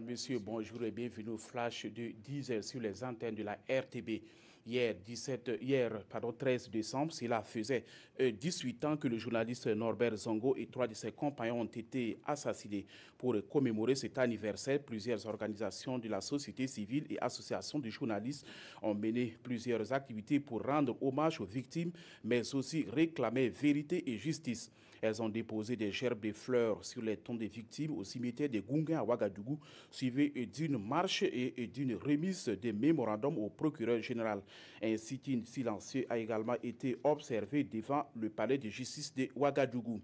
Monsieur, bonjour et bienvenue au Flash de 10h sur les antennes de la RTB hier, 17, hier pardon, 13 décembre. Cela faisait 18 euh, ans que le journaliste Norbert Zongo et trois de ses compagnons ont été assassinés. Pour commémorer cet anniversaire, plusieurs organisations de la société civile et associations de journalistes ont mené plusieurs activités pour rendre hommage aux victimes, mais aussi réclamer vérité et justice. Elles ont déposé des gerbes de fleurs sur les tombes des victimes au cimetière de Gunga à Ouagadougou, suivies d'une marche et d'une remise des mémorandums au procureur général. Un sit silencieux a également été observé devant le palais de justice de Ouagadougou.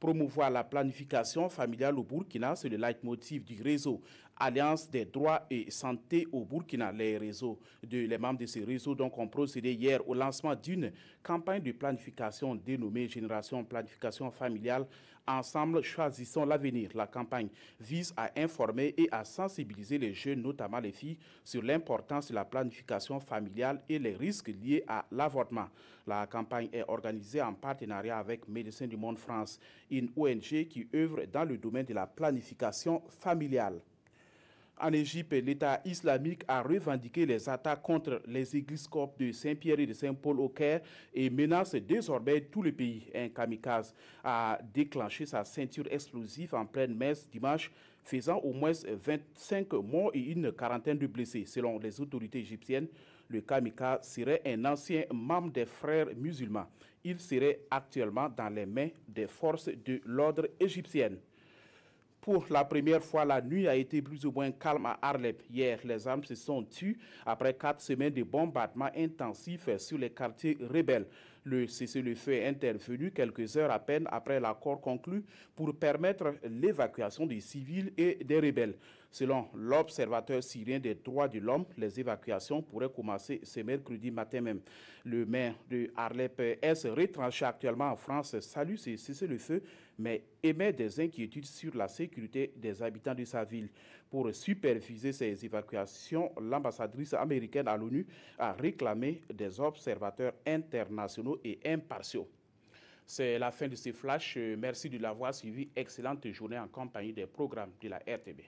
Promouvoir la planification familiale au Burkina, c'est le leitmotiv du réseau Alliance des droits et santé au Burkina. Les réseaux de, les membres de ce réseau donc ont procédé hier au lancement d'une campagne de planification dénommée Génération Planification Familiale Ensemble, choisissons l'avenir. La campagne vise à informer et à sensibiliser les jeunes, notamment les filles, sur l'importance de la planification familiale et les risques liés à l'avortement. La campagne est organisée en partenariat avec Médecins du Monde France, une ONG qui œuvre dans le domaine de la planification familiale. En Égypte, l'État islamique a revendiqué les attaques contre les églises corps de Saint-Pierre et de Saint-Paul au Caire et menace désormais tout le pays. Un kamikaze a déclenché sa ceinture explosive en pleine messe dimanche, faisant au moins 25 morts et une quarantaine de blessés. Selon les autorités égyptiennes, le kamikaze serait un ancien membre des frères musulmans. Il serait actuellement dans les mains des forces de l'ordre égyptienne. Pour la première fois, la nuit a été plus ou moins calme à Arlep. Hier, les armes se sont tues après quatre semaines de bombardements intensifs sur les quartiers rebelles. Le cessez-le-feu est intervenu quelques heures à peine après l'accord conclu pour permettre l'évacuation des civils et des rebelles. Selon l'observateur syrien des droits de l'homme, les évacuations pourraient commencer ce mercredi matin même. Le maire de Arlep S, retranché actuellement en France, Salut, ce cessez-le-feu mais émet des inquiétudes sur la sécurité des habitants de sa ville. Pour superviser ces évacuations, l'ambassadrice américaine à l'ONU a réclamé des observateurs internationaux et impartiaux. C'est la fin de ce flash. Merci de l'avoir suivi. Excellente journée en compagnie des programmes de la RTB.